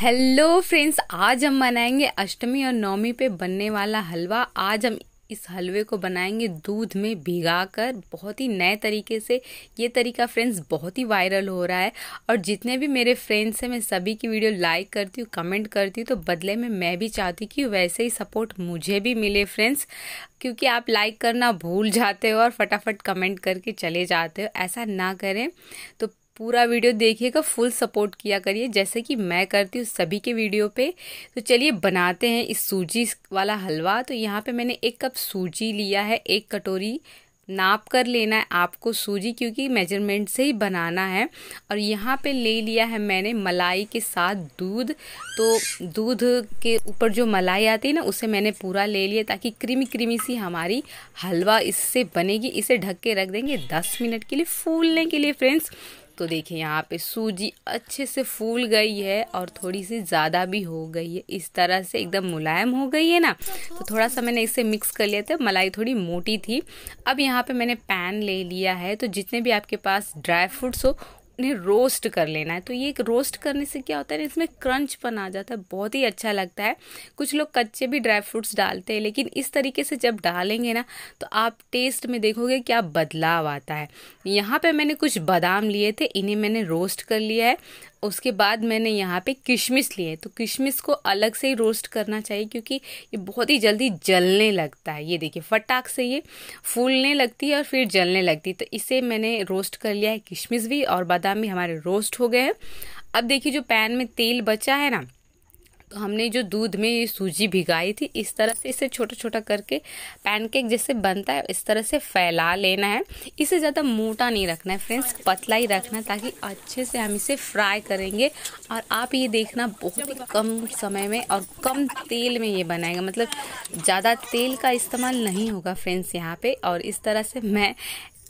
hello friends आज हम बनाएंगे अष्टमी और नवमी पे बनने वाला हलवा आज हम इस हलवे को बनाएंगे दूध में भिगा कर बहुत ही नए तरीके से ये तरीका फ्रेंड्स बहुत ही वायरल हो रहा है और जितने भी मेरे फ्रेंड्स हैं मैं सभी की वीडियो लाइक करती हूँ कमेंट करती हूँ तो बदले में मैं भी चाहती हूँ कि वैसे ही सपोर्ट मुझे भी मिले फ्रेंड्स क्योंकि आप लाइक करना भूल जाते हो और फटाफट कमेंट करके चले जाते हो ऐसा ना करें तो पूरा वीडियो देखिएगा फुल सपोर्ट किया करिए जैसे कि मैं करती हूँ सभी के वीडियो पे तो चलिए बनाते हैं इस सूजी वाला हलवा तो यहाँ पे मैंने एक कप सूजी लिया है एक कटोरी नाप कर लेना है आपको सूजी क्योंकि मेजरमेंट से ही बनाना है और यहाँ पे ले लिया है मैंने मलाई के साथ दूध तो दूध के ऊपर जो मलाई आती है ना उसे मैंने पूरा ले लिया ताकि क्रीमी क्रीमी सी हमारी हलवा इससे बनेगी इसे ढक के रख देंगे दस मिनट के लिए फूलने के लिए फ्रेंड्स तो देखिए यहाँ पे सूजी अच्छे से फूल गई है और थोड़ी सी ज़्यादा भी हो गई है इस तरह से एकदम मुलायम हो गई है ना तो थोड़ा सा मैंने इसे मिक्स कर लिया था मलाई थोड़ी मोटी थी अब यहाँ पे मैंने पैन ले लिया है तो जितने भी आपके पास ड्राई फ्रूट्स हो ने रोस्ट कर लेना है तो ये एक रोस्ट करने से क्या होता है इसमें क्रंचपन आ जाता है बहुत ही अच्छा लगता है कुछ लोग कच्चे भी ड्राई फ्रूट्स डालते हैं लेकिन इस तरीके से जब डालेंगे ना तो आप टेस्ट में देखोगे क्या बदलाव आता है यहाँ पे मैंने कुछ बादाम लिए थे इन्हें मैंने रोस्ट कर लिया है उसके बाद मैंने यहाँ पे किशमिश लिए तो किशमिश को अलग से ही रोस्ट करना चाहिए क्योंकि ये बहुत ही जल्दी जलने लगता है ये देखिए फटाक से ये फूलने लगती है और फिर जलने लगती है तो इसे मैंने रोस्ट कर लिया है किशमिश भी और बादाम भी हमारे रोस्ट हो गए हैं अब देखिए जो पैन में तेल बचा है ना तो हमने जो दूध में सूजी भिगाई थी इस तरह से इसे छोटा छोटा करके पैनकेक जैसे बनता है इस तरह से फैला लेना है इसे ज़्यादा मोटा नहीं रखना है फ्रेंड्स पतला ही रखना है ताकि अच्छे से हम इसे फ्राई करेंगे और आप ये देखना बहुत ही कम समय में और कम तेल में ये बनाएगा मतलब ज़्यादा तेल का इस्तेमाल नहीं होगा फ्रेंड्स यहाँ पे और इस तरह से मैं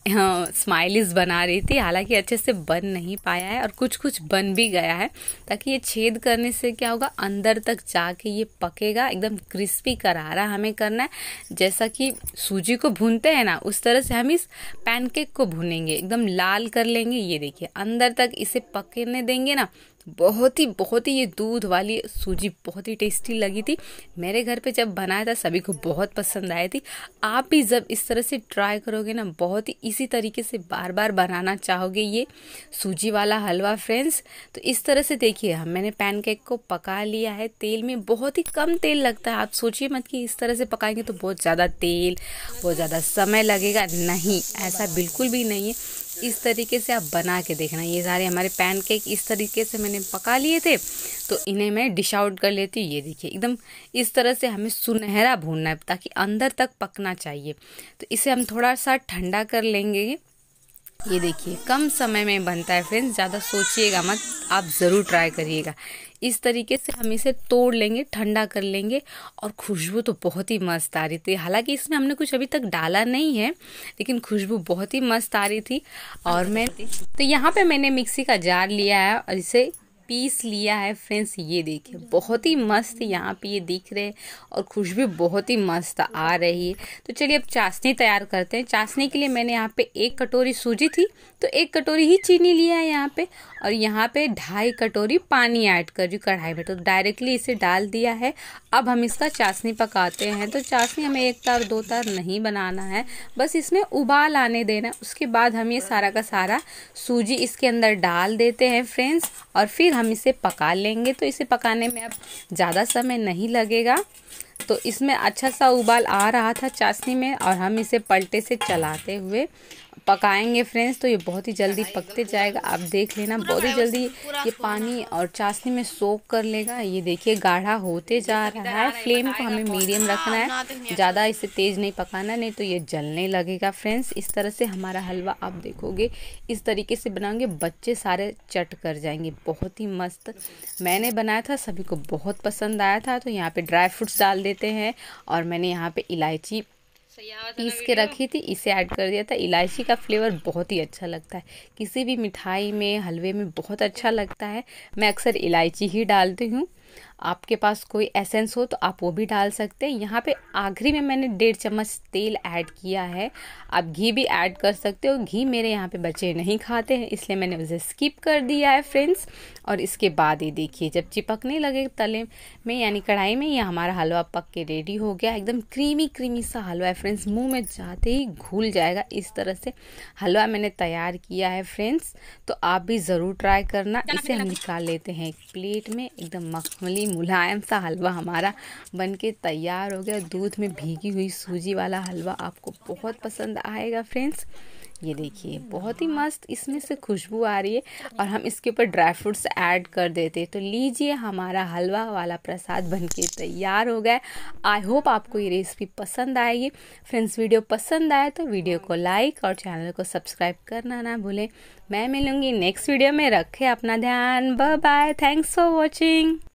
स्माइलिस हाँ, बना रही थी हालांकि अच्छे से बन नहीं पाया है और कुछ कुछ बन भी गया है ताकि ये छेद करने से क्या होगा अंदर तक जाके ये पकेगा एकदम क्रिस्पी करारा हमें करना है जैसा कि सूजी को भूनते हैं ना उस तरह से हम इस पैनकेक को भूनेंगे एकदम लाल कर लेंगे ये देखिए अंदर तक इसे पकने देंगे ना बहुत ही बहुत ही ये दूध वाली सूजी बहुत ही टेस्टी लगी थी मेरे घर पे जब बनाया था सभी को बहुत पसंद आई थी आप भी जब इस तरह से ट्राई करोगे ना बहुत ही इसी तरीके से बार बार बनाना चाहोगे ये सूजी वाला हलवा फ्रेंड्स तो इस तरह से देखिए हम मैंने पैनकेक को पका लिया है तेल में बहुत ही कम तेल लगता है आप सोचिए मत कि इस तरह से पकाएंगे तो बहुत ज़्यादा तेल बहुत ज़्यादा समय लगेगा नहीं ऐसा बिल्कुल भी नहीं है इस तरीके से आप बना के देखना ये सारे हमारे पैनकेक इस तरीके से मैंने पका लिए थे तो इन्हें मैं डिश आउट कर लेती हूँ ये देखिए एकदम इस तरह से हमें सुनहरा भूनना है ताकि अंदर तक पकना चाहिए तो इसे हम थोड़ा सा ठंडा कर लेंगे ये देखिए कम समय में बनता है फ्रेंड्स ज़्यादा सोचिएगा मत आप ज़रूर ट्राई करिएगा इस तरीके से हम इसे तोड़ लेंगे ठंडा कर लेंगे और खुशबू तो बहुत ही मस्त आ रही थी हालांकि इसमें हमने कुछ अभी तक डाला नहीं है लेकिन खुशबू बहुत ही मस्त आ रही थी और मैं तो यहाँ पे मैंने मिक्सी का जार लिया है और इसे पीस लिया है फ्रेंड्स ये देखिए बहुत ही मस्त यहाँ पे ये दिख रहे और खुशबू बहुत ही मस्त आ रही है तो चलिए अब चाशनी तैयार करते हैं चाशनी के लिए मैंने यहाँ पे एक कटोरी सूजी थी तो एक कटोरी ही चीनी लिया है यहाँ पे और यहाँ पे ढाई कटोरी पानी ऐड कर रही कढ़ाई में तो डायरेक्टली इसे डाल दिया है अब हम इसका चाशनी पकाते हैं तो चाशनी हमें एक तार दो तार नहीं बनाना है बस इसमें उबाल आने देना उसके बाद हम ये सारा का सारा सूजी इसके अंदर डाल देते हैं फ्रेंड्स और फिर हम इसे पका लेंगे तो इसे पकाने में अब ज़्यादा समय नहीं लगेगा तो इसमें अच्छा सा उबाल आ रहा था चाशनी में और हम इसे पलटे से चलाते हुए पकाएंगे फ्रेंड्स तो ये बहुत ही जल्दी पकते जाएगा आप देख लेना बहुत ही जल्दी ये पानी और चाशनी में सोख कर लेगा ये देखिए गाढ़ा होते जा तो रहा है फ्लेम को हमें मीडियम हाँ, रखना है अच्छा ज़्यादा इसे तेज़ नहीं पकाना नहीं तो ये जलने लगेगा फ्रेंड्स इस तरह से हमारा हलवा आप देखोगे इस तरीके से बनाओगे बच्चे सारे चट कर जाएंगे बहुत ही मस्त मैंने बनाया था सभी को बहुत पसंद आया था तो यहाँ पर ड्राई फ्रूट्स डाल देते हैं और मैंने यहाँ पे इलायची पीस के रखी थी इसे ऐड कर दिया था इलायची का फ्लेवर बहुत ही अच्छा लगता है किसी भी मिठाई में हलवे में बहुत अच्छा लगता है मैं अक्सर इलायची ही डालती हूँ आपके पास कोई एसेंस हो तो आप वो भी डाल सकते हैं यहाँ पे आखिरी में मैंने डेढ़ चम्मच तेल ऐड किया है आप घी भी ऐड कर सकते हो घी मेरे यहाँ पे बच्चे नहीं खाते हैं इसलिए मैंने उसे स्किप कर दिया है फ्रेंड्स और इसके बाद ही देखिए जब चिपकने लगे तले में यानी कढ़ाई में ये हमारा हलवा पक के रेडी हो गया एकदम क्रीमी क्रीमी सा हलवा है फ्रेंड्स मुँह में जाते ही घुल जाएगा इस तरह से हलवा मैंने तैयार किया है फ्रेंड्स तो आप भी ज़रूर ट्राई करना इसे हम निकाल लेते हैं एक प्लेट में एकदम मक् नॉर्मली मुलायम सा हलवा हमारा बन के तैयार हो गया दूध में भीगी हुई सूजी वाला हलवा आपको बहुत पसंद आएगा फ्रेंड्स ये देखिए बहुत ही मस्त इसमें से खुशबू आ रही है और हम इसके ऊपर ड्राई फ्रूट्स ऐड कर देते तो लीजिए हमारा हलवा वाला प्रसाद बनके तैयार हो गया आई होप आपको ये रेसिपी पसंद आएगी फ्रेंड्स वीडियो पसंद आए तो वीडियो को लाइक और चैनल को सब्सक्राइब करना ना भूलें मैं मिलूँगी नेक्स्ट वीडियो में रखें अपना ध्यान bye bye thanks for watching